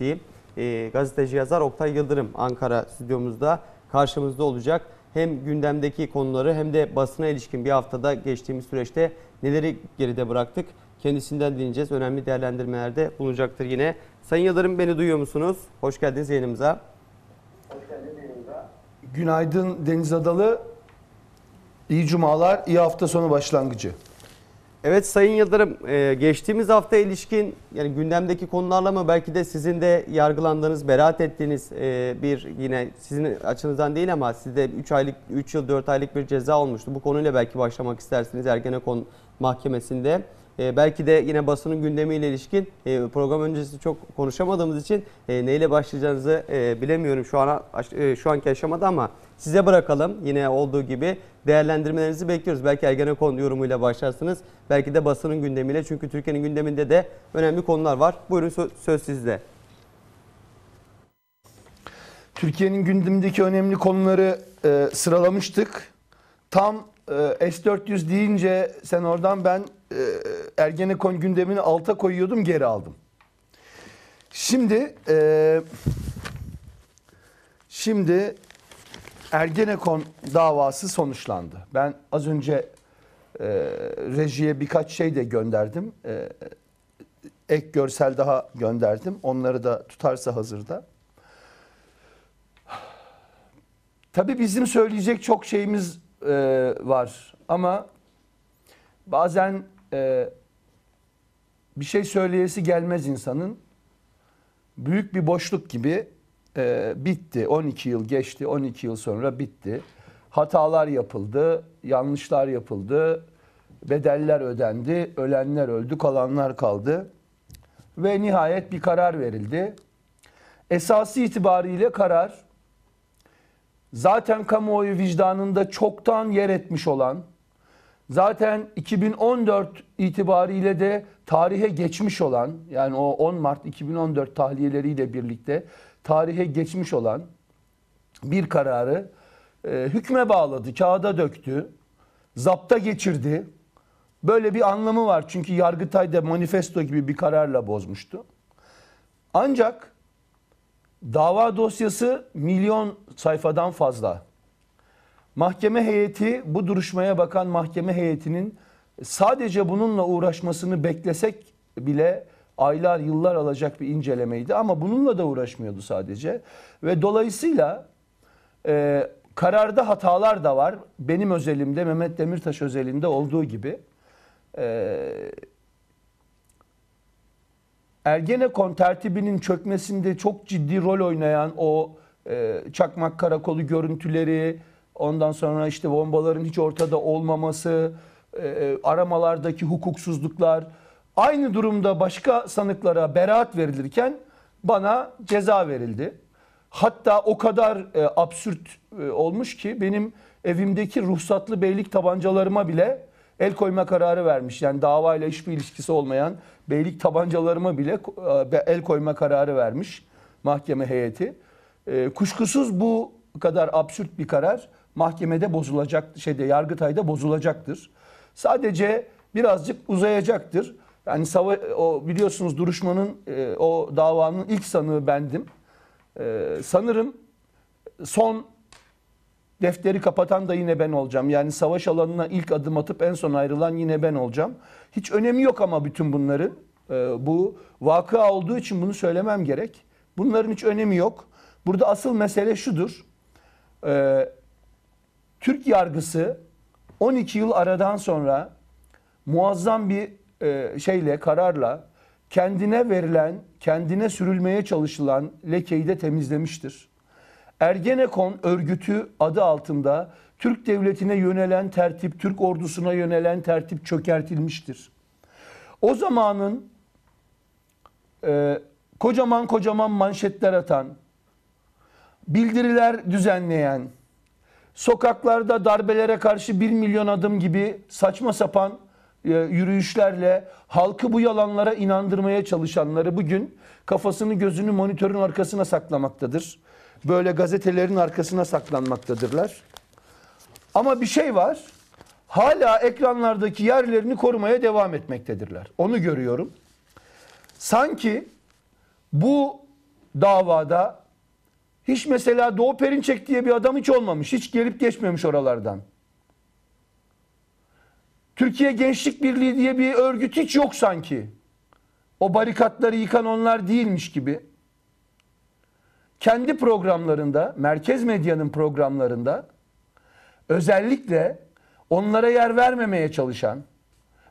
temsilcisi e, gazeteci yazar Oktay Yıldırım Ankara stüdyomuzda karşımızda olacak. Hem gündemdeki konuları hem de basına ilişkin bir haftada geçtiğimiz süreçte neleri geride bıraktık kendisinden dinleyeceğiz. Önemli değerlendirmelerde bulunacaktır yine. Sayın Yıldırım beni duyuyor musunuz? Hoş geldiniz yayınımıza. Hoş geldiniz yayınımıza. Günaydın Deniz Adalı. İyi cumalar, iyi hafta sonu başlangıcı. Evet Sayın Yıldırım, e, geçtiğimiz hafta ilişkin yani gündemdeki konularla mı belki de sizin de yargılandığınız, beraat ettiğiniz e, bir yine sizin açınızdan değil ama sizde 3 aylık 3 yıl 4 aylık bir ceza olmuştu. Bu konuyla belki başlamak istersiniz Ergenekon Mahkemesi'nde. Ee, belki de yine basının gündemiyle ilişkin e, program öncesi çok konuşamadığımız için e, neyle başlayacağınızı e, bilemiyorum şu ana şu anki aşamada ama size bırakalım. Yine olduğu gibi değerlendirmelerinizi bekliyoruz. Belki Ergenekon yorumuyla başlarsınız. Belki de basının gündemiyle. Çünkü Türkiye'nin gündeminde de önemli konular var. Buyurun söz sizde. Türkiye'nin gündemindeki önemli konuları e, sıralamıştık. Tam e, ee, S-400 deyince sen oradan ben e, Ergenekon gündemini alta koyuyordum geri aldım. Şimdi e, şimdi Ergenekon davası sonuçlandı. Ben az önce e, rejiye birkaç şey de gönderdim. E, ek görsel daha gönderdim. Onları da tutarsa hazırda. Tabii bizim söyleyecek çok şeyimiz e, var ama bazen e, bir şey söyleyesi gelmez insanın. Büyük bir boşluk gibi e, bitti. 12 yıl geçti, 12 yıl sonra bitti. Hatalar yapıldı, yanlışlar yapıldı, bedeller ödendi, ölenler öldü, kalanlar kaldı. Ve nihayet bir karar verildi. Esası itibariyle karar zaten kamuoyu vicdanında çoktan yer etmiş olan, zaten 2014 itibariyle de tarihe geçmiş olan, yani o 10 Mart 2014 tahliyeleriyle birlikte tarihe geçmiş olan bir kararı e, hükme bağladı, kağıda döktü, zapta geçirdi. Böyle bir anlamı var çünkü Yargıtay da manifesto gibi bir kararla bozmuştu. Ancak Dava dosyası milyon sayfadan fazla. Mahkeme heyeti bu duruşmaya bakan mahkeme heyetinin sadece bununla uğraşmasını beklesek bile aylar yıllar alacak bir incelemeydi ama bununla da uğraşmıyordu sadece ve dolayısıyla e, kararda hatalar da var benim özelimde Mehmet Demirtaş özelinde olduğu gibi e, Ergenekon tertibinin çökmesinde çok ciddi rol oynayan o e, çakmak karakolu görüntüleri, ondan sonra işte bombaların hiç ortada olmaması, e, e, aramalardaki hukuksuzluklar. Aynı durumda başka sanıklara beraat verilirken bana ceza verildi. Hatta o kadar e, absürt e, olmuş ki benim evimdeki ruhsatlı beylik tabancalarıma bile el koyma kararı vermiş. Yani davayla hiçbir ilişkisi olmayan beylik tabancalarıma bile e, el koyma kararı vermiş mahkeme heyeti. E, kuşkusuz bu kadar absürt bir karar mahkemede bozulacak, şeyde Yargıtay'da bozulacaktır. Sadece birazcık uzayacaktır. Yani sava o biliyorsunuz duruşmanın e, o davanın ilk sanığı bendim. Sanırım son Defteri kapatan da yine ben olacağım. Yani savaş alanına ilk adım atıp en son ayrılan yine ben olacağım. Hiç önemi yok ama bütün bunların. Ee, bu vakıa olduğu için bunu söylemem gerek. Bunların hiç önemi yok. Burada asıl mesele şudur. Ee, Türk yargısı 12 yıl aradan sonra muazzam bir e, şeyle, kararla kendine verilen, kendine sürülmeye çalışılan lekeyi de temizlemiştir. Ergenekon örgütü adı altında Türk devletine yönelen tertip, Türk ordusuna yönelen tertip çökertilmiştir. O zamanın e, kocaman kocaman manşetler atan, bildiriler düzenleyen, sokaklarda darbelere karşı bir milyon adım gibi saçma sapan e, yürüyüşlerle halkı bu yalanlara inandırmaya çalışanları bugün kafasını gözünü monitörün arkasına saklamaktadır böyle gazetelerin arkasına saklanmaktadırlar. Ama bir şey var. Hala ekranlardaki yerlerini korumaya devam etmektedirler. Onu görüyorum. Sanki bu davada hiç mesela Doğu Perinçek diye bir adam hiç olmamış. Hiç gelip geçmemiş oralardan. Türkiye Gençlik Birliği diye bir örgüt hiç yok sanki. O barikatları yıkan onlar değilmiş gibi kendi programlarında, merkez medyanın programlarında özellikle onlara yer vermemeye çalışan,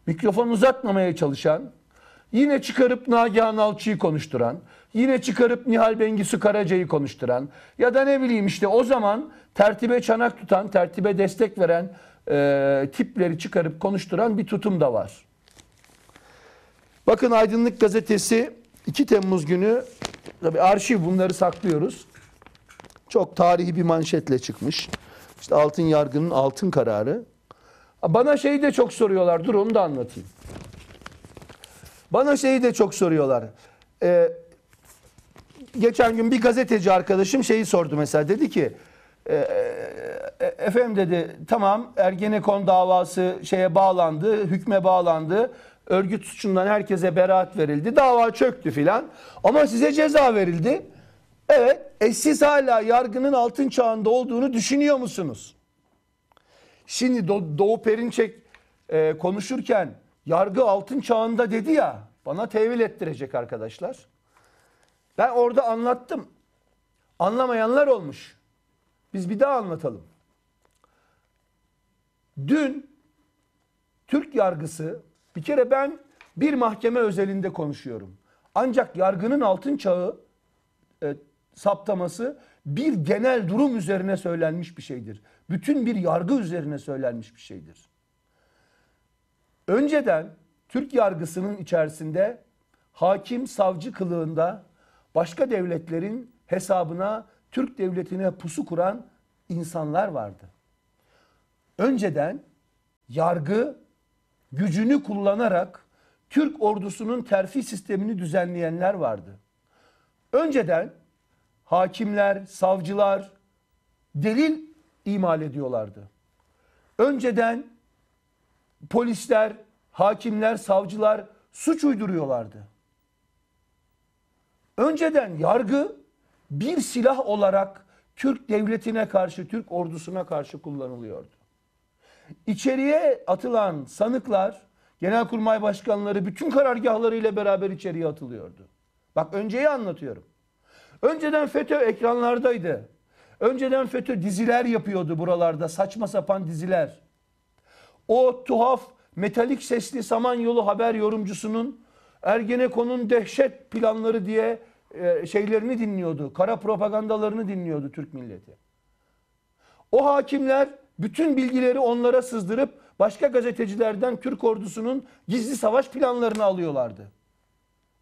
mikrofon uzatmamaya çalışan, yine çıkarıp Nagihan Alçı'yı konuşturan, yine çıkarıp Nihal Bengisu Karaca'yı konuşturan ya da ne bileyim işte o zaman tertibe çanak tutan, tertibe destek veren e, tipleri çıkarıp konuşturan bir tutum da var. Bakın Aydınlık Gazetesi 2 Temmuz günü Tabi arşiv bunları saklıyoruz. Çok tarihi bir manşetle çıkmış. İşte altın yargının altın kararı. Bana şeyi de çok soruyorlar. Dur onu da anlatayım. Bana şeyi de çok soruyorlar. Ee, geçen gün bir gazeteci arkadaşım şeyi sordu mesela. Dedi ki ee, e, e, efendim dedi tamam Ergenekon davası şeye bağlandı, hükme bağlandı. Örgüt suçundan herkese beraat verildi. Dava çöktü filan. Ama size ceza verildi. Evet. E siz hala yargının altın çağında olduğunu düşünüyor musunuz? Şimdi Do Doğu Perinçek e, konuşurken yargı altın çağında dedi ya. Bana tevil ettirecek arkadaşlar. Ben orada anlattım. Anlamayanlar olmuş. Biz bir daha anlatalım. Dün Türk yargısı bir kere ben bir mahkeme özelinde konuşuyorum. Ancak yargının altın çağı e, saptaması bir genel durum üzerine söylenmiş bir şeydir. Bütün bir yargı üzerine söylenmiş bir şeydir. Önceden Türk yargısının içerisinde hakim savcı kılığında başka devletlerin hesabına Türk devletine pusu kuran insanlar vardı. Önceden yargı gücünü kullanarak Türk ordusunun terfi sistemini düzenleyenler vardı. Önceden hakimler, savcılar delil imal ediyorlardı. Önceden polisler, hakimler, savcılar suç uyduruyorlardı. Önceden yargı bir silah olarak Türk devletine karşı, Türk ordusuna karşı kullanılıyordu. İçeriye atılan sanıklar, genelkurmay başkanları bütün karargahlarıyla beraber içeriye atılıyordu. Bak önceyi anlatıyorum. Önceden FETÖ ekranlardaydı. Önceden FETÖ diziler yapıyordu buralarda saçma sapan diziler. O tuhaf metalik sesli Samanyolu haber yorumcusunun Ergenekon'un dehşet planları diye e, şeylerini dinliyordu. Kara propagandalarını dinliyordu Türk milleti. O hakimler bütün bilgileri onlara sızdırıp başka gazetecilerden Türk ordusunun gizli savaş planlarını alıyorlardı.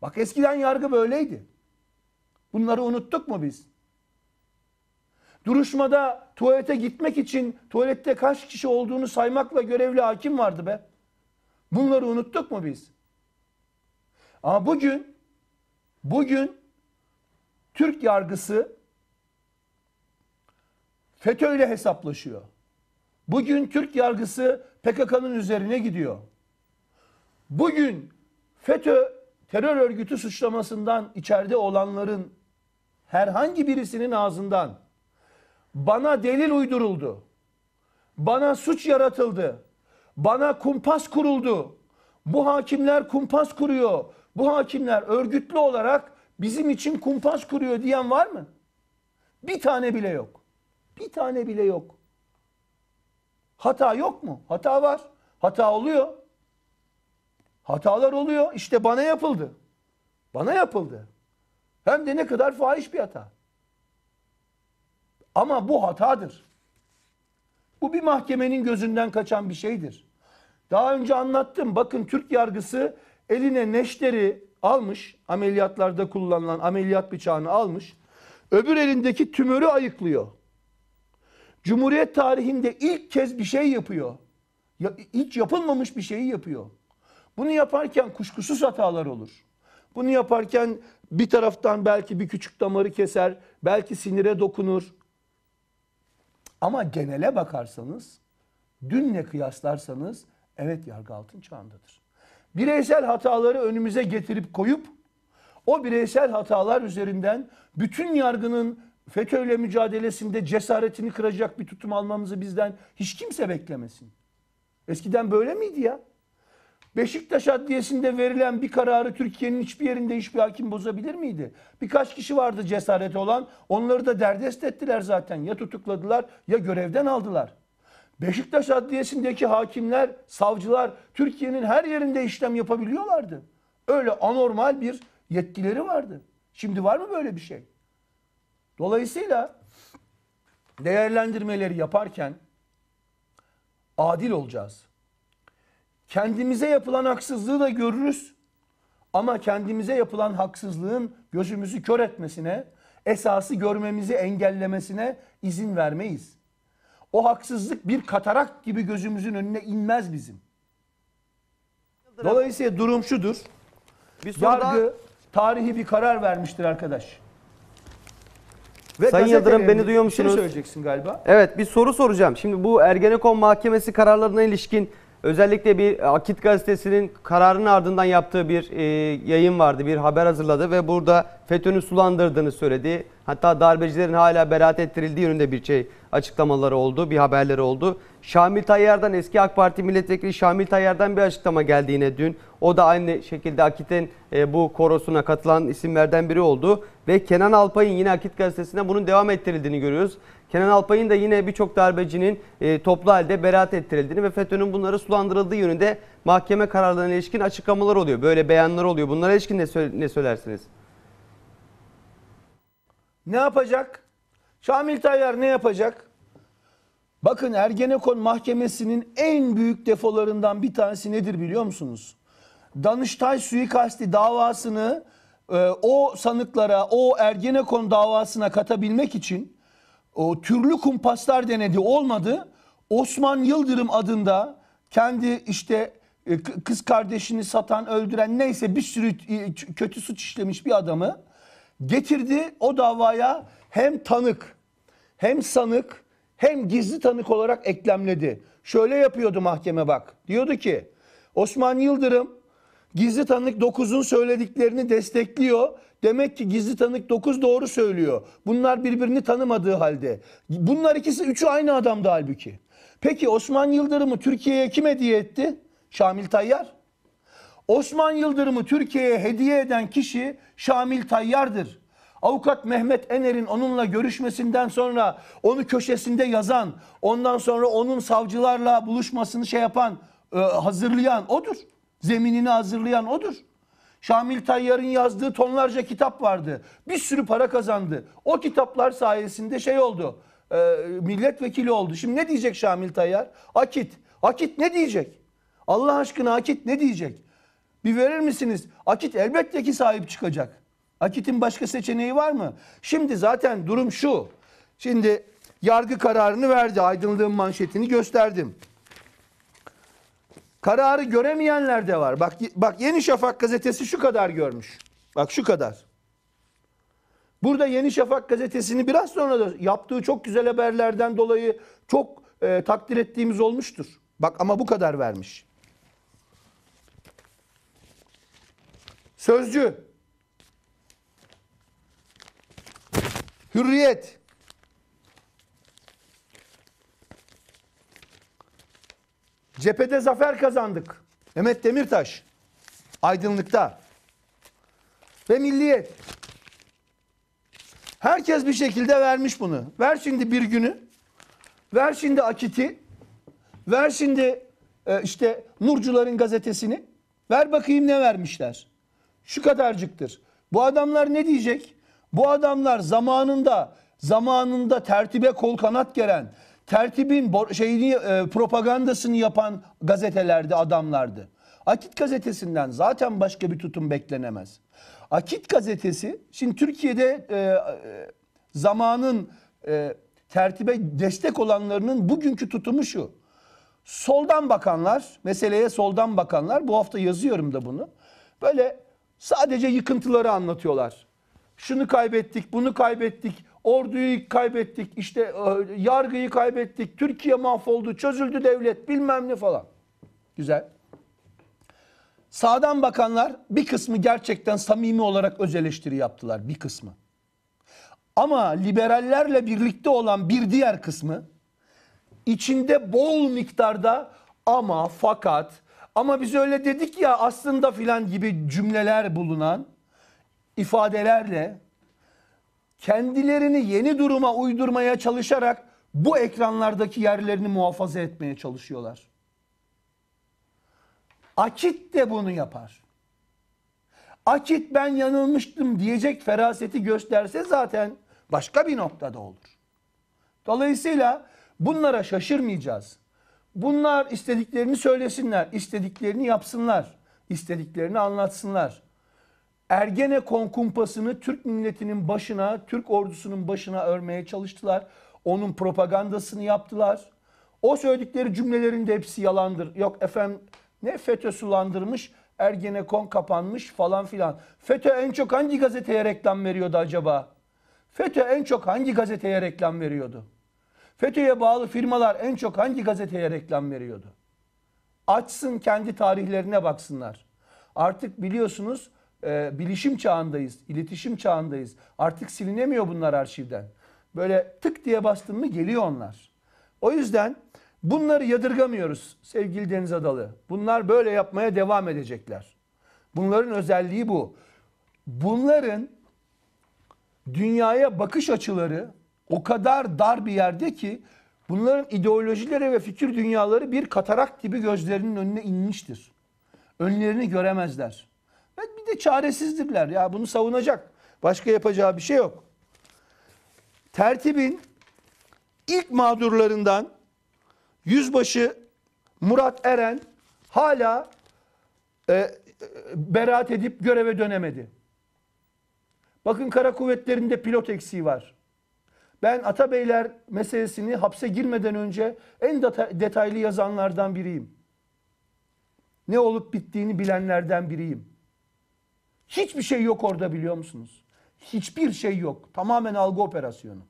Bak eskiden yargı böyleydi. Bunları unuttuk mu biz? Duruşmada tuvalete gitmek için tuvalette kaç kişi olduğunu saymakla görevli hakim vardı be. Bunları unuttuk mu biz? Ama bugün bugün Türk yargısı FETÖ ile hesaplaşıyor. Bugün Türk yargısı PKK'nın üzerine gidiyor. Bugün FETÖ terör örgütü suçlamasından içeride olanların herhangi birisinin ağzından bana delil uyduruldu. Bana suç yaratıldı. Bana kumpas kuruldu. Bu hakimler kumpas kuruyor. Bu hakimler örgütlü olarak bizim için kumpas kuruyor diyen var mı? Bir tane bile yok. Bir tane bile yok. Hata yok mu? Hata var. Hata oluyor. Hatalar oluyor. İşte bana yapıldı. Bana yapıldı. Hem de ne kadar fahiş bir hata. Ama bu hatadır. Bu bir mahkemenin gözünden kaçan bir şeydir. Daha önce anlattım. Bakın Türk yargısı eline neşteri almış. Ameliyatlarda kullanılan ameliyat bıçağını almış. Öbür elindeki tümörü ayıklıyor. Cumhuriyet tarihinde ilk kez bir şey yapıyor. Ya, hiç yapılmamış bir şeyi yapıyor. Bunu yaparken kuşkusuz hatalar olur. Bunu yaparken bir taraftan belki bir küçük damarı keser, belki sinire dokunur. Ama genele bakarsanız, dünle kıyaslarsanız evet yargı altın çağındadır. Bireysel hataları önümüze getirip koyup o bireysel hatalar üzerinden bütün yargının FETÖ'yle mücadelesinde cesaretini kıracak bir tutum almamızı bizden hiç kimse beklemesin. Eskiden böyle miydi ya? Beşiktaş Adliyesi'nde verilen bir kararı Türkiye'nin hiçbir yerinde hiçbir hakim bozabilir miydi? Birkaç kişi vardı cesareti olan. Onları da derdest ettiler zaten. Ya tutukladılar ya görevden aldılar. Beşiktaş Adliyesi'ndeki hakimler, savcılar Türkiye'nin her yerinde işlem yapabiliyorlardı. Öyle anormal bir yetkileri vardı. Şimdi var mı böyle bir şey? Dolayısıyla değerlendirmeleri yaparken adil olacağız. Kendimize yapılan haksızlığı da görürüz ama kendimize yapılan haksızlığın gözümüzü kör etmesine, esası görmemizi engellemesine izin vermeyiz. O haksızlık bir katarak gibi gözümüzün önüne inmez bizim. Dolayısıyla durum şudur. Bir Yargı daha... tarihi bir karar vermiştir arkadaş. Ve Sayın Yıldırım beni duyuyor musunuz? Bir şey söyleyeceksin galiba. Evet bir soru soracağım. Şimdi bu Ergenekon mahkemesi kararlarına ilişkin Özellikle bir Akit gazetesinin kararının ardından yaptığı bir e, yayın vardı, bir haber hazırladı ve burada FETÖ'nün sulandırdığını söyledi. Hatta darbecilerin hala beraat ettirildiği yönünde bir şey açıklamaları oldu, bir haberleri oldu. Şamil Tayyar'dan eski AK Parti milletvekili Şamil Tayyar'dan bir açıklama geldi yine dün. O da aynı şekilde Akit'in e, bu korosuna katılan isimlerden biri oldu. Ve Kenan Alpay'ın yine Akit gazetesinde bunun devam ettirildiğini görüyoruz. Kenan Alpay'ın da yine birçok darbecinin e, toplu halde beraat ettirildiğini ve FETÖ'nün bunları sulandırıldığı yönünde mahkeme kararlarına ilişkin açıklamalar oluyor. Böyle beyanlar oluyor. Bunlara ilişkin ne, söyle, ne söylersiniz? Ne yapacak? Şamil Tayyar ne yapacak? Bakın Ergenekon mahkemesinin en büyük defolarından bir tanesi nedir biliyor musunuz? Danıştay suikasti davasını e, o sanıklara, o Ergenekon davasına katabilmek için o, türlü kumpaslar denedi olmadı. Osman Yıldırım adında kendi işte e, kız kardeşini satan, öldüren neyse bir sürü e, kötü suç işlemiş bir adamı getirdi o davaya hem tanık hem sanık hem gizli tanık olarak eklemledi. Şöyle yapıyordu mahkeme bak. Diyordu ki Osman Yıldırım gizli tanık 9'un söylediklerini destekliyor Demek ki gizli tanık 9 doğru söylüyor. Bunlar birbirini tanımadığı halde. Bunlar ikisi üçü aynı adamdı halbuki. Peki Osman Yıldırım'ı Türkiye'ye kim hediye etti? Şamil Tayyar. Osman Yıldırım'ı Türkiye'ye hediye eden kişi Şamil Tayyar'dır. Avukat Mehmet Ener'in onunla görüşmesinden sonra onu köşesinde yazan, ondan sonra onun savcılarla buluşmasını şey yapan, e, hazırlayan odur. Zeminini hazırlayan odur. Şamil Tayyar'ın yazdığı tonlarca kitap vardı. Bir sürü para kazandı. O kitaplar sayesinde şey oldu. E, milletvekili oldu. Şimdi ne diyecek Şamil Tayyar? Akit. Akit ne diyecek? Allah aşkına Akit ne diyecek? Bir verir misiniz? Akit elbette ki sahip çıkacak. Akit'in başka seçeneği var mı? Şimdi zaten durum şu. Şimdi yargı kararını verdi. Aydınlığın manşetini gösterdim. Kararı göremeyenler de var. Bak bak Yeni Şafak gazetesi şu kadar görmüş. Bak şu kadar. Burada Yeni Şafak gazetesini biraz sonra da yaptığı çok güzel haberlerden dolayı çok e, takdir ettiğimiz olmuştur. Bak ama bu kadar vermiş. Sözcü. Hürriyet. Cephede zafer kazandık. Mehmet Demirtaş. Aydınlıkta. Ve milliyet. Herkes bir şekilde vermiş bunu. Ver şimdi bir günü. Ver şimdi Akit'i. Ver şimdi e, işte Nurcuların gazetesini. Ver bakayım ne vermişler. Şu kadarcıktır. Bu adamlar ne diyecek? Bu adamlar zamanında zamanında tertibe kol kanat gelen tertibin şeyini e, propagandasını yapan gazetelerde adamlardı. Akit gazetesinden zaten başka bir tutum beklenemez. Akit gazetesi şimdi Türkiye'de e, e, zamanın e, tertibe destek olanlarının bugünkü tutumu şu. Soldan bakanlar, meseleye soldan bakanlar bu hafta yazıyorum da bunu. Böyle sadece yıkıntıları anlatıyorlar şunu kaybettik, bunu kaybettik, orduyu kaybettik, işte e, yargıyı kaybettik, Türkiye mahvoldu, çözüldü devlet bilmem ne falan. Güzel. Sağdan bakanlar bir kısmı gerçekten samimi olarak öz eleştiri yaptılar bir kısmı. Ama liberallerle birlikte olan bir diğer kısmı içinde bol miktarda ama fakat ama biz öyle dedik ya aslında filan gibi cümleler bulunan ifadelerle kendilerini yeni duruma uydurmaya çalışarak bu ekranlardaki yerlerini muhafaza etmeye çalışıyorlar. Akit de bunu yapar. Akit ben yanılmıştım diyecek feraseti gösterse zaten başka bir noktada olur. Dolayısıyla bunlara şaşırmayacağız. Bunlar istediklerini söylesinler, istediklerini yapsınlar, istediklerini anlatsınlar. Ergenekon kumpasını Türk milletinin başına, Türk ordusunun başına örmeye çalıştılar. Onun propagandasını yaptılar. O söyledikleri cümlelerin de hepsi yalandır. Yok efendim ne FETÖ sulandırmış, Ergenekon kapanmış falan filan. FETÖ en çok hangi gazeteye reklam veriyordu acaba? FETÖ en çok hangi gazeteye reklam veriyordu? FETÖ'ye bağlı firmalar en çok hangi gazeteye reklam veriyordu? Açsın kendi tarihlerine baksınlar. Artık biliyorsunuz e, bilişim çağındayız, iletişim çağındayız. Artık silinemiyor bunlar arşivden. Böyle tık diye bastın mı geliyor onlar. O yüzden bunları yadırgamıyoruz sevgili Deniz Adalı. Bunlar böyle yapmaya devam edecekler. Bunların özelliği bu. Bunların dünyaya bakış açıları o kadar dar bir yerde ki bunların ideolojileri ve fikir dünyaları bir katarak gibi gözlerinin önüne inmiştir. Önlerini göremezler bir de çaresizdirler. Ya bunu savunacak. Başka yapacağı bir şey yok. Tertibin ilk mağdurlarından yüzbaşı Murat Eren hala e, e beraat edip göreve dönemedi. Bakın kara kuvvetlerinde pilot eksiği var. Ben Atabeyler meselesini hapse girmeden önce en detaylı yazanlardan biriyim. Ne olup bittiğini bilenlerden biriyim. Hiçbir şey yok orada biliyor musunuz? Hiçbir şey yok. Tamamen algı operasyonu.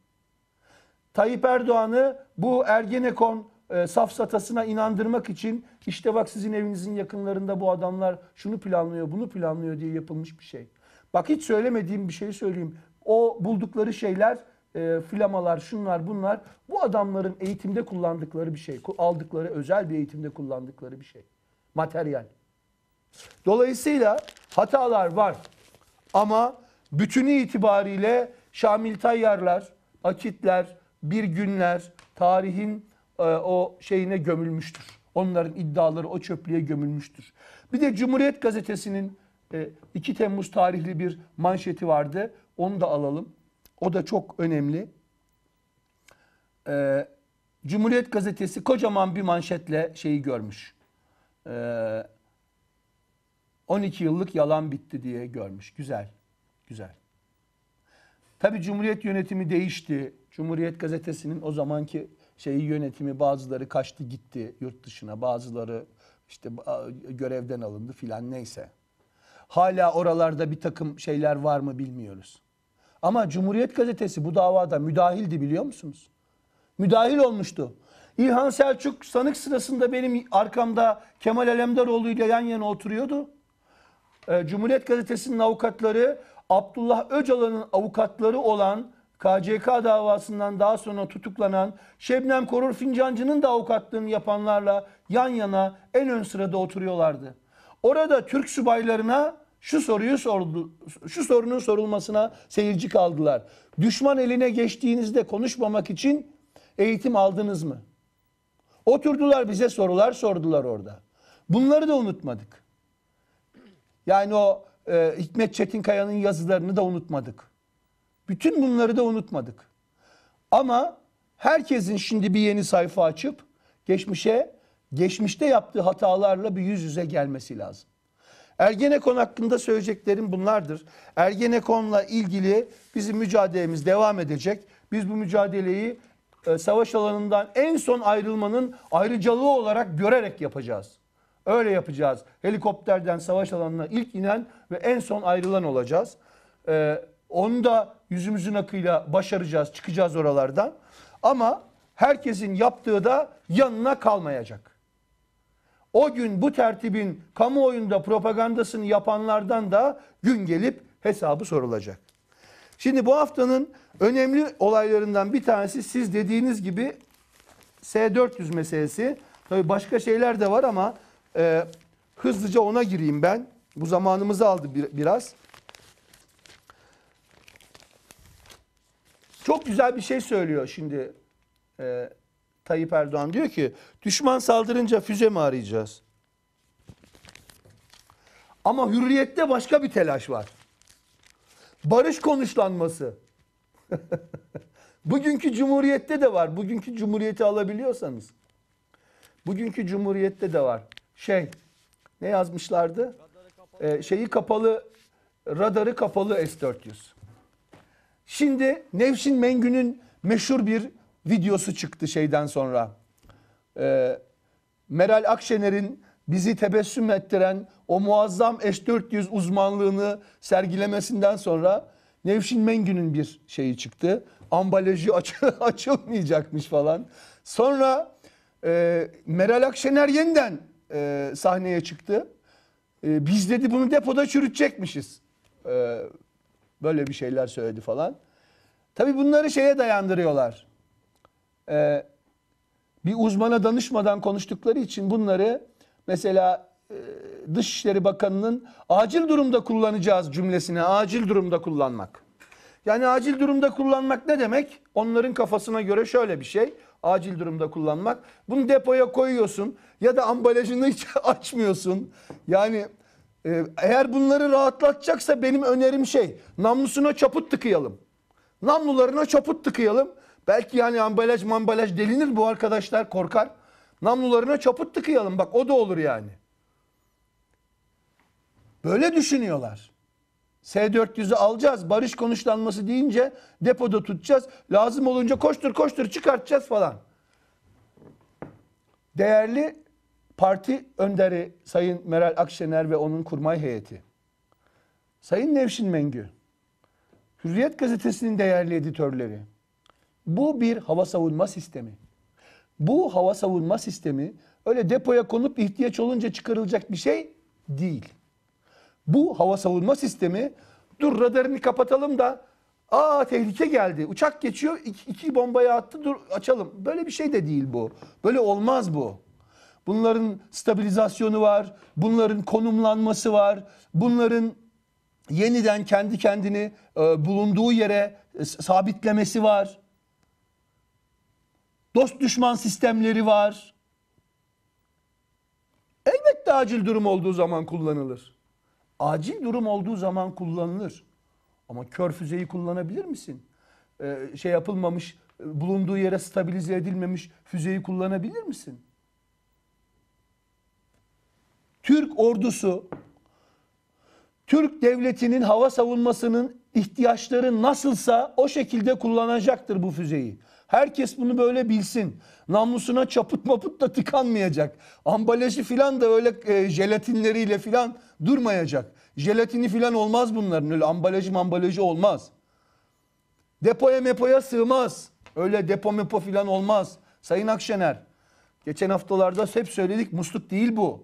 Tayyip Erdoğan'ı bu Ergenekon e, safsatasına inandırmak için işte bak sizin evinizin yakınlarında bu adamlar şunu planlıyor, bunu planlıyor diye yapılmış bir şey. Bak hiç söylemediğim bir şey söyleyeyim. O buldukları şeyler, e, flamalar, şunlar, bunlar bu adamların eğitimde kullandıkları bir şey. Aldıkları özel bir eğitimde kullandıkları bir şey. Materyal. Dolayısıyla hatalar var. Ama bütünü itibariyle Şamil Tayyarlar, Akitler, bir günler tarihin e, o şeyine gömülmüştür. Onların iddiaları o çöplüğe gömülmüştür. Bir de Cumhuriyet Gazetesi'nin e, 2 Temmuz tarihli bir manşeti vardı. Onu da alalım. O da çok önemli. E, Cumhuriyet Gazetesi kocaman bir manşetle şeyi görmüş. E, 12 yıllık yalan bitti diye görmüş. Güzel. Güzel. Tabi Cumhuriyet yönetimi değişti. Cumhuriyet gazetesinin o zamanki şeyi yönetimi bazıları kaçtı gitti yurt dışına. Bazıları işte görevden alındı filan neyse. Hala oralarda bir takım şeyler var mı bilmiyoruz. Ama Cumhuriyet gazetesi bu davada müdahildi biliyor musunuz? Müdahil olmuştu. İlhan Selçuk sanık sırasında benim arkamda Kemal Alemdaroğlu ile yan yana oturuyordu. Ee, Cumhuriyet Gazetesi'nin avukatları Abdullah Öcalan'ın avukatları olan KCK davasından daha sonra tutuklanan Şebnem Korur Fincancı'nın da avukatlığını yapanlarla yan yana en ön sırada oturuyorlardı. Orada Türk subaylarına şu soruyu sordu, şu sorunun sorulmasına seyirci kaldılar. Düşman eline geçtiğinizde konuşmamak için eğitim aldınız mı? Oturdular bize sorular sordular orada. Bunları da unutmadık. Yani o e, Hikmet Çetinkaya'nın yazılarını da unutmadık. Bütün bunları da unutmadık. Ama herkesin şimdi bir yeni sayfa açıp geçmişe, geçmişte yaptığı hatalarla bir yüz yüze gelmesi lazım. Ergenekon hakkında söyleyeceklerim bunlardır. Ergenekon'la ilgili bizim mücadelemiz devam edecek. Biz bu mücadeleyi e, savaş alanından en son ayrılmanın ayrıcalığı olarak görerek yapacağız. Öyle yapacağız. Helikopterden savaş alanına ilk inen ve en son ayrılan olacağız. Ee, onu da yüzümüzün akıyla başaracağız, çıkacağız oralardan. Ama herkesin yaptığı da yanına kalmayacak. O gün bu tertibin kamuoyunda propagandasını yapanlardan da gün gelip hesabı sorulacak. Şimdi bu haftanın önemli olaylarından bir tanesi siz dediğiniz gibi S-400 meselesi. Tabii başka şeyler de var ama e, hızlıca ona gireyim ben. Bu zamanımızı aldı bir, biraz. Çok güzel bir şey söylüyor şimdi e, Tayyip Erdoğan. Diyor ki düşman saldırınca füze mi arayacağız? Ama hürriyette başka bir telaş var. Barış konuşlanması. Bugünkü cumhuriyette de var. Bugünkü cumhuriyeti alabiliyorsanız. Bugünkü cumhuriyette de var şey ne yazmışlardı? Ee, şeyi kapalı radarı kapalı S-400. Şimdi Nevşin Mengü'nün meşhur bir videosu çıktı şeyden sonra. Ee, Meral Akşener'in bizi tebessüm ettiren o muazzam S-400 uzmanlığını sergilemesinden sonra Nevşin Mengü'nün bir şeyi çıktı. Ambalajı aç açılmayacakmış falan. Sonra e, Meral Akşener yeniden e, sahneye çıktı. E, biz dedi bunu depoda çürütecekmişiz. E, böyle bir şeyler söyledi falan. Tabii bunları şeye dayandırıyorlar. E, bir uzmana danışmadan konuştukları için bunları mesela e, Dışişleri Bakanı'nın acil durumda kullanacağız cümlesine acil durumda kullanmak. Yani acil durumda kullanmak ne demek? Onların kafasına göre şöyle bir şey acil durumda kullanmak. Bunu depoya koyuyorsun ya da ambalajını hiç açmıyorsun. Yani e, eğer bunları rahatlatacaksa benim önerim şey namlusuna çaput tıkayalım. Namlularına çaput tıkayalım. Belki yani ambalaj mambalaj delinir bu arkadaşlar korkar. Namlularına çaput tıkayalım bak o da olur yani. Böyle düşünüyorlar. S400'ü alacağız. Barış konuşlanması deyince depoda tutacağız. Lazım olunca koştur koştur çıkartacağız falan. Değerli parti önderi Sayın Meral Akşener ve onun kurmay heyeti. Sayın Nevşin Mengü. Hürriyet gazetesinin değerli editörleri. Bu bir hava savunma sistemi. Bu hava savunma sistemi öyle depoya konup ihtiyaç olunca çıkarılacak bir şey değil. Bu hava savunma sistemi dur radarını kapatalım da aa tehlike geldi. Uçak geçiyor iki, iki bombayı attı dur açalım. Böyle bir şey de değil bu. Böyle olmaz bu. Bunların stabilizasyonu var. Bunların konumlanması var. Bunların yeniden kendi kendini e, bulunduğu yere e, sabitlemesi var. Dost düşman sistemleri var. Elbette acil durum olduğu zaman kullanılır. Acil durum olduğu zaman kullanılır. Ama kör füzeyi kullanabilir misin? Ee, şey yapılmamış, bulunduğu yere stabilize edilmemiş füzeyi kullanabilir misin? Türk ordusu, Türk devletinin hava savunmasının ihtiyaçları nasılsa o şekilde kullanacaktır bu füzeyi. Herkes bunu böyle bilsin. Namlusuna çaput maput da tıkanmayacak. Ambalajı filan da öyle e, jelatinleriyle filan durmayacak. Jelatini filan olmaz bunların öyle ambalajı ambalajı olmaz. Depoya mepoya sığmaz. Öyle depo mepo filan olmaz. Sayın Akşener geçen haftalarda hep söyledik musluk değil bu.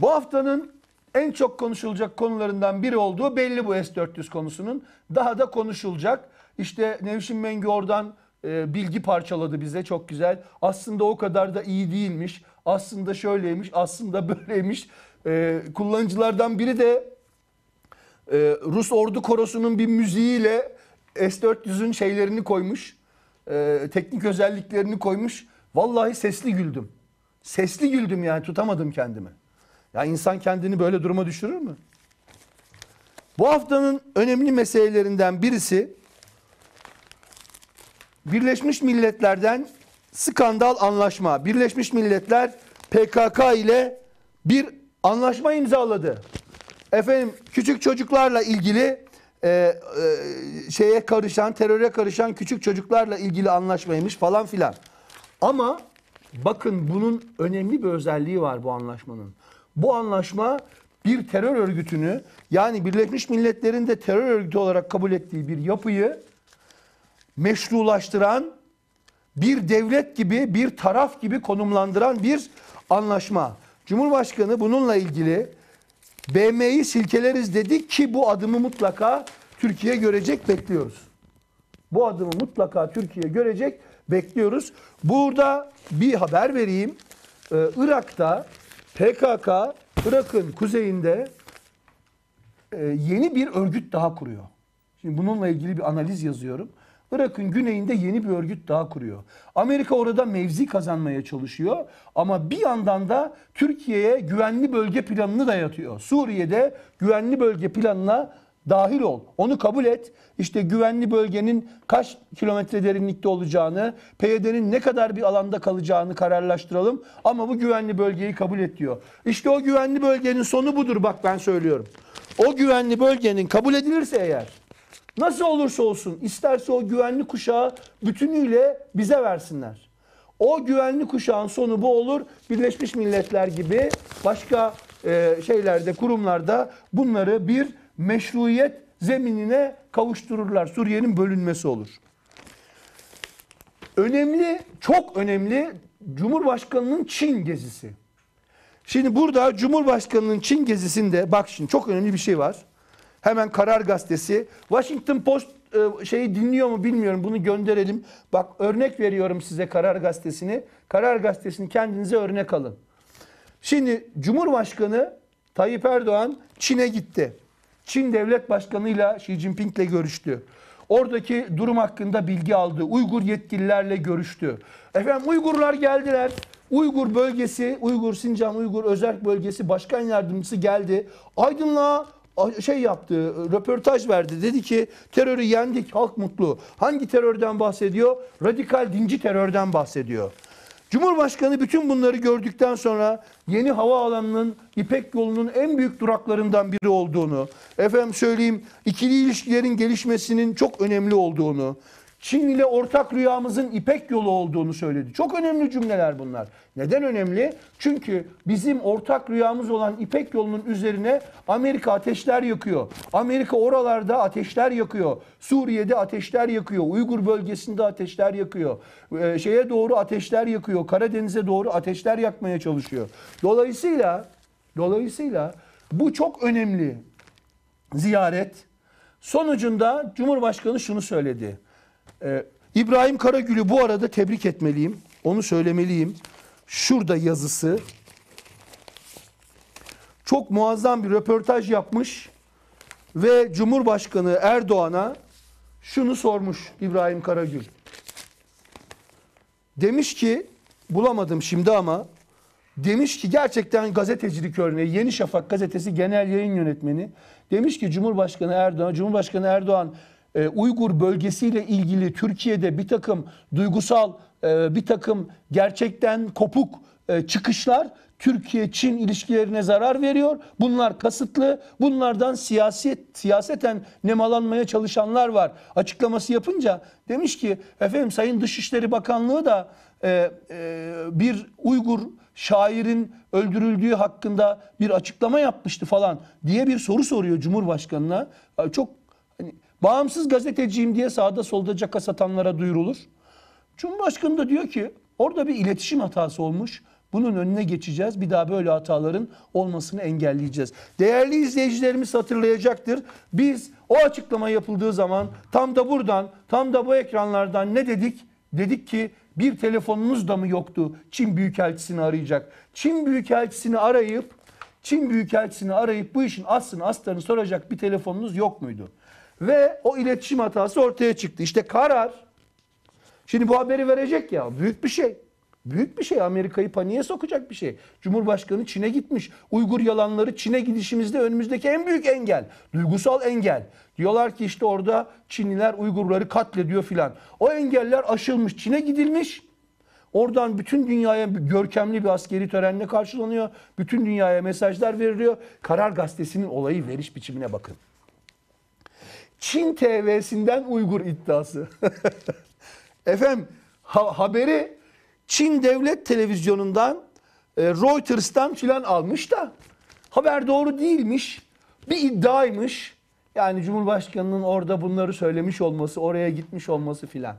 Bu haftanın en çok konuşulacak konularından biri olduğu belli bu S-400 konusunun. Daha da konuşulacak. İşte Nevşin Mengü oradan e, bilgi parçaladı bize çok güzel. Aslında o kadar da iyi değilmiş. Aslında şöyleymiş, aslında böyleymiş. E, kullanıcılardan biri de e, Rus Ordu Korosu'nun bir müziğiyle S-400'ün şeylerini koymuş. E, teknik özelliklerini koymuş. Vallahi sesli güldüm. Sesli güldüm yani tutamadım kendimi. Ya insan kendini böyle duruma düşürür mü? Bu haftanın önemli meselelerinden birisi Birleşmiş Milletler'den skandal anlaşma. Birleşmiş Milletler PKK ile bir anlaşma imzaladı. Efendim küçük çocuklarla ilgili e, e, şeye karışan, teröre karışan küçük çocuklarla ilgili anlaşmaymış falan filan. Ama bakın bunun önemli bir özelliği var bu anlaşmanın. Bu anlaşma bir terör örgütünü yani Birleşmiş Milletler'in de terör örgütü olarak kabul ettiği bir yapıyı meşrulaştıran bir devlet gibi, bir taraf gibi konumlandıran bir anlaşma. Cumhurbaşkanı bununla ilgili BM'yi silkeleriz dedi ki bu adımı mutlaka Türkiye görecek bekliyoruz. Bu adımı mutlaka Türkiye görecek bekliyoruz. Burada bir haber vereyim. Ee, Irak'ta PKK Irak'ın kuzeyinde e, yeni bir örgüt daha kuruyor. Şimdi bununla ilgili bir analiz yazıyorum. Irak'ın güneyinde yeni bir örgüt daha kuruyor. Amerika orada mevzi kazanmaya çalışıyor ama bir yandan da Türkiye'ye güvenli bölge planını dayatıyor. Suriye'de güvenli bölge planına dahil ol. Onu kabul et. İşte güvenli bölgenin kaç kilometre derinlikte olacağını, PYD'nin ne kadar bir alanda kalacağını kararlaştıralım. Ama bu güvenli bölgeyi kabul et diyor. İşte o güvenli bölgenin sonu budur bak ben söylüyorum. O güvenli bölgenin kabul edilirse eğer nasıl olursa olsun isterse o güvenli kuşağı bütünüyle bize versinler. O güvenli kuşağın sonu bu olur. Birleşmiş Milletler gibi başka e, şeylerde, kurumlarda bunları bir meşruiyet zeminine kavuştururlar. Suriye'nin bölünmesi olur. Önemli, çok önemli Cumhurbaşkanının Çin gezisi. Şimdi burada Cumhurbaşkanının Çin gezisinde bak şimdi çok önemli bir şey var. Hemen Karar Gazetesi, Washington Post e, şeyi dinliyor mu bilmiyorum bunu gönderelim. Bak örnek veriyorum size Karar Gazetesi'ni. Karar Gazetesi'ni kendinize örnek alın. Şimdi Cumhurbaşkanı Tayyip Erdoğan Çin'e gitti. Çin Devlet Başkanı'yla Xi Jinping'le görüştü. Oradaki durum hakkında bilgi aldı. Uygur yetkililerle görüştü. Efendim Uygurlar geldiler. Uygur bölgesi, Uygur Sincan Uygur Özerk Bölgesi Başkan Yardımcısı geldi. Aydınlığa şey yaptı, röportaj verdi. Dedi ki terörü yendik, halk mutlu. Hangi terörden bahsediyor? Radikal dinci terörden bahsediyor. Cumhurbaşkanı bütün bunları gördükten sonra yeni havaalanının İpek yolunun en büyük duraklarından biri olduğunu, efendim söyleyeyim ikili ilişkilerin gelişmesinin çok önemli olduğunu, Çin ile ortak rüyamızın İpek yolu olduğunu söyledi. Çok önemli cümleler bunlar. Neden önemli? Çünkü bizim ortak rüyamız olan İpek yolunun üzerine Amerika ateşler yakıyor. Amerika oralarda ateşler yakıyor. Suriye'de ateşler yakıyor. Uygur bölgesinde ateşler yakıyor. Ee, şeye doğru ateşler yakıyor. Karadeniz'e doğru ateşler yakmaya çalışıyor. Dolayısıyla dolayısıyla bu çok önemli ziyaret. Sonucunda Cumhurbaşkanı şunu söyledi. Ee, İbrahim Karagül'ü bu arada tebrik etmeliyim. Onu söylemeliyim. Şurada yazısı. Çok muazzam bir röportaj yapmış ve Cumhurbaşkanı Erdoğan'a şunu sormuş İbrahim Karagül. Demiş ki bulamadım şimdi ama demiş ki gerçekten gazetecilik örneği Yeni Şafak gazetesi genel yayın yönetmeni demiş ki Cumhurbaşkanı Erdoğan Cumhurbaşkanı Erdoğan ee, Uygur bölgesiyle ilgili Türkiye'de bir takım duygusal e, bir takım gerçekten kopuk e, çıkışlar Türkiye-Çin ilişkilerine zarar veriyor. Bunlar kasıtlı. Bunlardan siyaset siyaseten nemalanmaya çalışanlar var. Açıklaması yapınca demiş ki efendim Sayın Dışişleri Bakanlığı da e, e, bir Uygur şairin öldürüldüğü hakkında bir açıklama yapmıştı falan diye bir soru soruyor Cumhurbaşkanına. Çok hani, Bağımsız gazeteciyim diye sağda solda caka satanlara duyurulur. Cumhurbaşkanı da diyor ki orada bir iletişim hatası olmuş. Bunun önüne geçeceğiz. Bir daha böyle hataların olmasını engelleyeceğiz. Değerli izleyicilerimiz hatırlayacaktır. Biz o açıklama yapıldığı zaman tam da buradan, tam da bu ekranlardan ne dedik? Dedik ki bir telefonunuz da mı yoktu? Çin Büyükelçisini arayacak. Çin Büyükelçisini arayıp Çin Büyükelçisini arayıp bu işin aslını astarını soracak bir telefonunuz yok muydu? Ve o iletişim hatası ortaya çıktı. İşte karar. Şimdi bu haberi verecek ya. Büyük bir şey. Büyük bir şey. Amerika'yı paniğe sokacak bir şey. Cumhurbaşkanı Çin'e gitmiş. Uygur yalanları Çin'e gidişimizde önümüzdeki en büyük engel. Duygusal engel. Diyorlar ki işte orada Çinliler Uygurları katlediyor filan. O engeller aşılmış. Çin'e gidilmiş. Oradan bütün dünyaya bir görkemli bir askeri törenle karşılanıyor. Bütün dünyaya mesajlar veriliyor. Karar Gazetesi'nin olayı veriş biçimine bakın. Çin TV'sinden Uygur iddiası. Efendim ha- haberi Çin devlet televizyonundan e, Reuters'tan filan almış da haber doğru değilmiş. Bir iddiaymış. Yani Cumhurbaşkanı'nın orada bunları söylemiş olması, oraya gitmiş olması filan.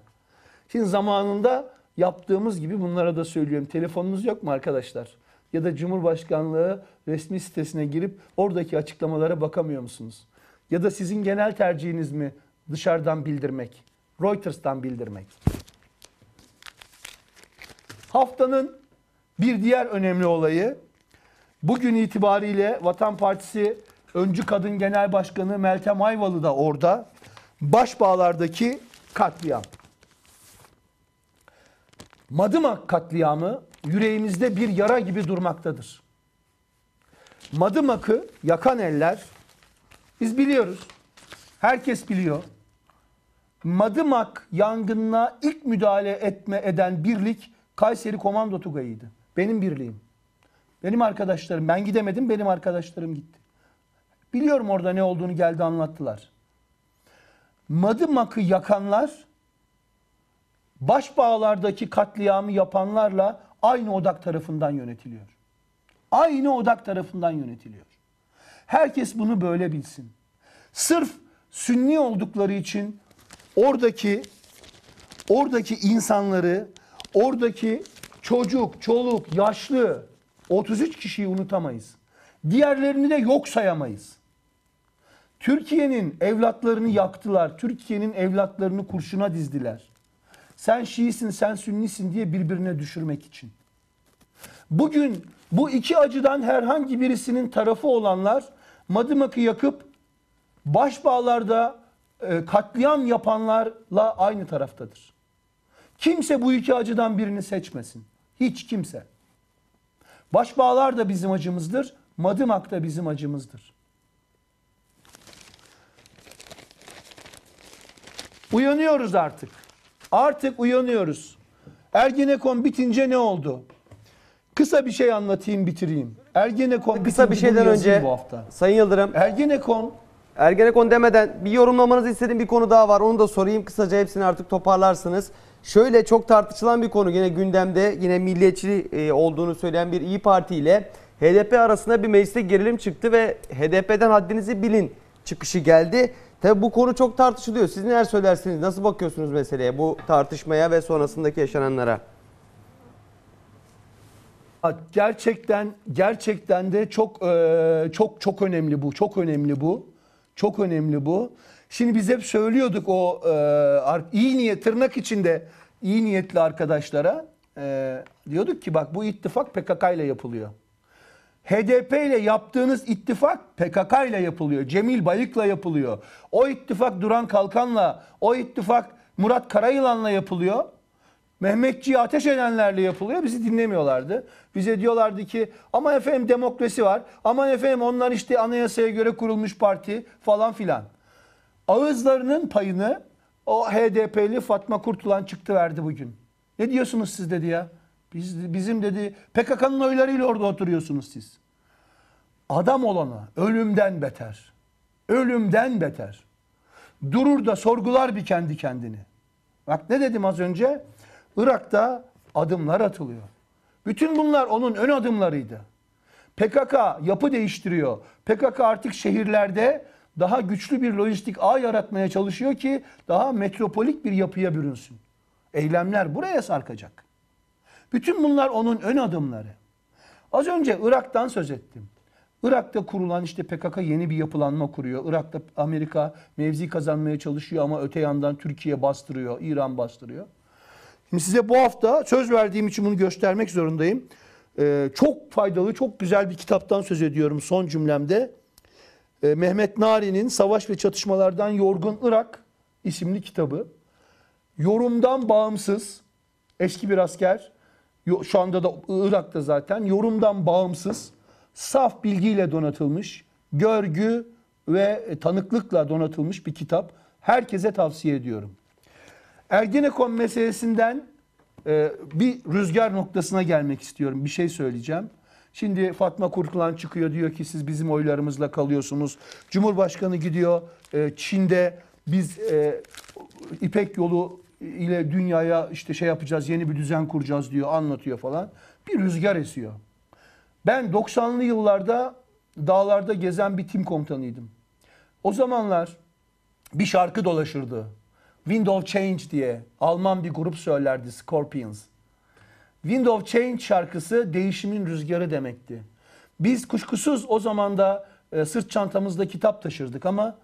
Şimdi zamanında yaptığımız gibi bunlara da söylüyorum. Telefonunuz yok mu arkadaşlar? Ya da Cumhurbaşkanlığı resmi sitesine girip oradaki açıklamalara bakamıyor musunuz? Ya da sizin genel tercihiniz mi dışarıdan bildirmek? Reuters'tan bildirmek. Haftanın bir diğer önemli olayı bugün itibariyle Vatan Partisi öncü kadın genel başkanı Meltem Ayvalı da orada. Başbağlardaki katliam. Madımak katliamı yüreğimizde bir yara gibi durmaktadır. Madımak'ı yakan eller biz biliyoruz. Herkes biliyor. Madımak yangınına ilk müdahale etme eden birlik Kayseri Komando Tugayı'ydı. Benim birliğim. Benim arkadaşlarım. Ben gidemedim. Benim arkadaşlarım gitti. Biliyorum orada ne olduğunu geldi anlattılar. Madımak'ı yakanlar başbağlardaki katliamı yapanlarla aynı odak tarafından yönetiliyor. Aynı odak tarafından yönetiliyor. Herkes bunu böyle bilsin. Sırf sünni oldukları için oradaki oradaki insanları, oradaki çocuk, çoluk, yaşlı 33 kişiyi unutamayız. Diğerlerini de yok sayamayız. Türkiye'nin evlatlarını yaktılar. Türkiye'nin evlatlarını kurşuna dizdiler. Sen Şiisin, sen Sünnisin diye birbirine düşürmek için. Bugün bu iki acıdan herhangi birisinin tarafı olanlar Madımak'ı yakıp başbağlarda e, katliam yapanlarla aynı taraftadır. Kimse bu iki acıdan birini seçmesin. Hiç kimse. Başbağlar da bizim acımızdır. Madımak da bizim acımızdır. Uyanıyoruz artık. Artık uyanıyoruz. Ergenekon bitince ne oldu? Kısa bir şey anlatayım bitireyim. Ergenekon kısa bir şeyden önce bu hafta. Sayın Yıldırım Ergenekon Ergenekon demeden bir yorumlamanızı istediğim bir konu daha var. Onu da sorayım kısaca hepsini artık toparlarsınız. Şöyle çok tartışılan bir konu yine gündemde yine milliyetçi e, olduğunu söyleyen bir İyi Parti ile HDP arasında bir mecliste gerilim çıktı ve HDP'den haddinizi bilin çıkışı geldi. Tabi bu konu çok tartışılıyor. Siz neler söylersiniz? Nasıl bakıyorsunuz meseleye, bu tartışmaya ve sonrasındaki yaşananlara? Gerçekten gerçekten de çok e, çok çok önemli bu. Çok önemli bu. Çok önemli bu. Şimdi biz hep söylüyorduk o e, iyi niyet tırnak içinde iyi niyetli arkadaşlara e, diyorduk ki bak bu ittifak PKK ile yapılıyor. HDP ile yaptığınız ittifak PKK ile yapılıyor. Cemil Bayık'la yapılıyor. O ittifak Duran Kalkan'la, o ittifak Murat Karayılan'la yapılıyor. Mehmetçi ateş edenlerle yapılıyor. Bizi dinlemiyorlardı. Bize diyorlardı ki ama efendim demokrasi var. Ama efendim onlar işte anayasaya göre kurulmuş parti falan filan. Ağızlarının payını o HDP'li Fatma Kurtulan çıktı verdi bugün. Ne diyorsunuz siz dedi ya. Biz, bizim dedi PKK'nın oylarıyla orada oturuyorsunuz siz. Adam olana ölümden beter. Ölümden beter. Durur da sorgular bir kendi kendini. Bak ne dedim az önce? Irak'ta adımlar atılıyor. Bütün bunlar onun ön adımlarıydı. PKK yapı değiştiriyor. PKK artık şehirlerde daha güçlü bir lojistik ağ yaratmaya çalışıyor ki daha metropolik bir yapıya bürünsün. Eylemler buraya sarkacak. Bütün bunlar onun ön adımları. Az önce Irak'tan söz ettim. Irak'ta kurulan işte PKK yeni bir yapılanma kuruyor. Irak'ta Amerika mevzi kazanmaya çalışıyor ama öte yandan Türkiye bastırıyor, İran bastırıyor. Şimdi size bu hafta söz verdiğim için bunu göstermek zorundayım. Ee, çok faydalı, çok güzel bir kitaptan söz ediyorum son cümlemde. Ee, Mehmet Nari'nin Savaş ve Çatışmalardan Yorgun Irak isimli kitabı. Yorumdan bağımsız, eski bir asker, şu anda da Irak'ta zaten, yorumdan bağımsız, saf bilgiyle donatılmış, görgü ve tanıklıkla donatılmış bir kitap. Herkese tavsiye ediyorum. Ergenekon meselesinden e, bir rüzgar noktasına gelmek istiyorum. Bir şey söyleyeceğim. Şimdi Fatma Kurtulan çıkıyor diyor ki siz bizim oylarımızla kalıyorsunuz. Cumhurbaşkanı gidiyor e, Çin'de biz e, İpek yolu ile dünyaya işte şey yapacağız yeni bir düzen kuracağız diyor anlatıyor falan. Bir rüzgar esiyor. Ben 90'lı yıllarda dağlarda gezen bir tim komutanıydım. O zamanlar bir şarkı dolaşırdı. Wind of Change diye Alman bir grup söylerdi Scorpions. Wind of Change şarkısı değişimin rüzgarı demekti. Biz kuşkusuz o zaman da e, sırt çantamızda kitap taşırdık ama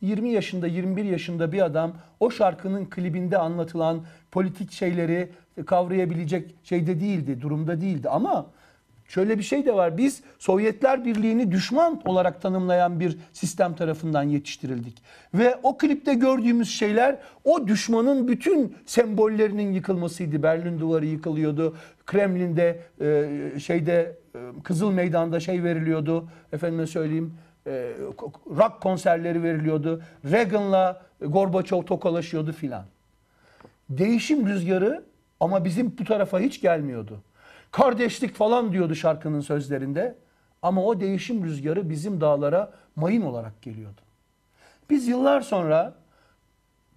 20 yaşında 21 yaşında bir adam o şarkının klibinde anlatılan politik şeyleri kavrayabilecek şeyde değildi, durumda değildi ama Şöyle bir şey de var. Biz Sovyetler Birliği'ni düşman olarak tanımlayan bir sistem tarafından yetiştirildik. Ve o klipte gördüğümüz şeyler o düşmanın bütün sembollerinin yıkılmasıydı. Berlin duvarı yıkılıyordu. Kremlin'de e, şeyde e, Kızıl Meydan'da şey veriliyordu. Efendime söyleyeyim e, rock konserleri veriliyordu. Reagan'la Gorbaçov tokalaşıyordu filan. Değişim rüzgarı ama bizim bu tarafa hiç gelmiyordu kardeşlik falan diyordu şarkının sözlerinde. Ama o değişim rüzgarı bizim dağlara mayın olarak geliyordu. Biz yıllar sonra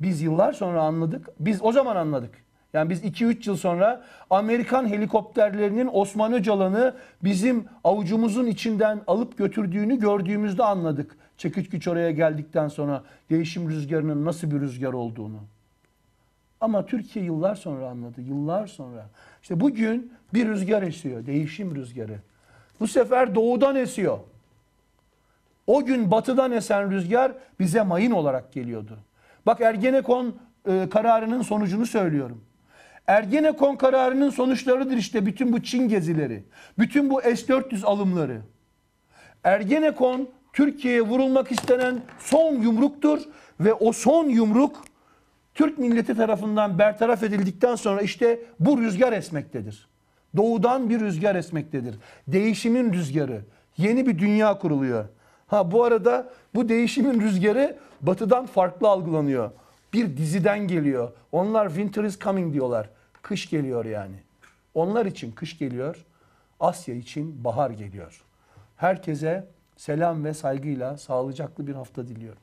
biz yıllar sonra anladık. Biz o zaman anladık. Yani biz 2-3 yıl sonra Amerikan helikopterlerinin Osman Öcalan'ı bizim avucumuzun içinden alıp götürdüğünü gördüğümüzde anladık. Çekiç güç oraya geldikten sonra değişim rüzgarının nasıl bir rüzgar olduğunu. Ama Türkiye yıllar sonra anladı. Yıllar sonra. İşte bugün bir rüzgar esiyor. Değişim rüzgarı. Bu sefer doğudan esiyor. O gün batıdan esen rüzgar bize mayın olarak geliyordu. Bak Ergenekon e, kararının sonucunu söylüyorum. Ergenekon kararının sonuçlarıdır işte bütün bu Çin gezileri. Bütün bu S-400 alımları. Ergenekon Türkiye'ye vurulmak istenen son yumruktur ve o son yumruk Türk milleti tarafından bertaraf edildikten sonra işte bu rüzgar esmektedir. Doğudan bir rüzgar esmektedir. Değişimin rüzgarı. Yeni bir dünya kuruluyor. Ha bu arada bu değişimin rüzgarı batıdan farklı algılanıyor. Bir diziden geliyor. Onlar winter is coming diyorlar. Kış geliyor yani. Onlar için kış geliyor. Asya için bahar geliyor. Herkese selam ve saygıyla sağlıcaklı bir hafta diliyorum.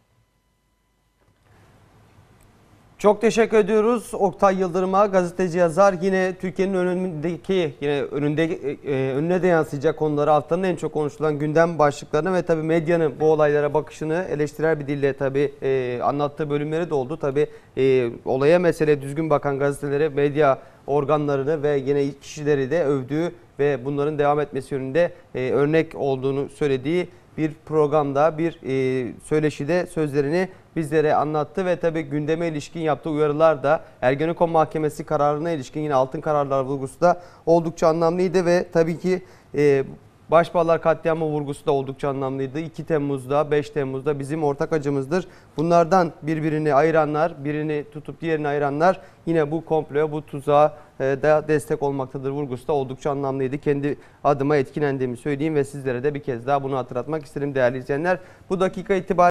Çok teşekkür ediyoruz Oktay Yıldırım'a gazeteci yazar yine Türkiye'nin önündeki yine önünde e, e önüne de yansıyacak konuları haftanın en çok konuşulan gündem başlıklarını ve tabi medyanın bu olaylara bakışını eleştirel bir dille tabi e, anlattığı bölümleri de oldu. tabi e, olaya mesele düzgün bakan gazetelere medya organlarını ve yine kişileri de övdüğü ve bunların devam etmesi yönünde e, örnek olduğunu söylediği bir programda bir e, söyleşide sözlerini bizlere anlattı ve tabii gündeme ilişkin yaptığı uyarılar da Ergenekon Mahkemesi kararına ilişkin yine altın kararlar vurgusu da oldukça anlamlıydı ve tabii ki e, Başbağlar katliamı vurgusu da oldukça anlamlıydı. 2 Temmuz'da, 5 Temmuz'da bizim ortak acımızdır. Bunlardan birbirini ayıranlar, birini tutup diğerini ayıranlar yine bu komploya, bu tuzağa e, da destek olmaktadır vurgusu da oldukça anlamlıydı. Kendi adıma etkilendiğimi söyleyeyim ve sizlere de bir kez daha bunu hatırlatmak isterim değerli izleyenler. Bu dakika itibariyle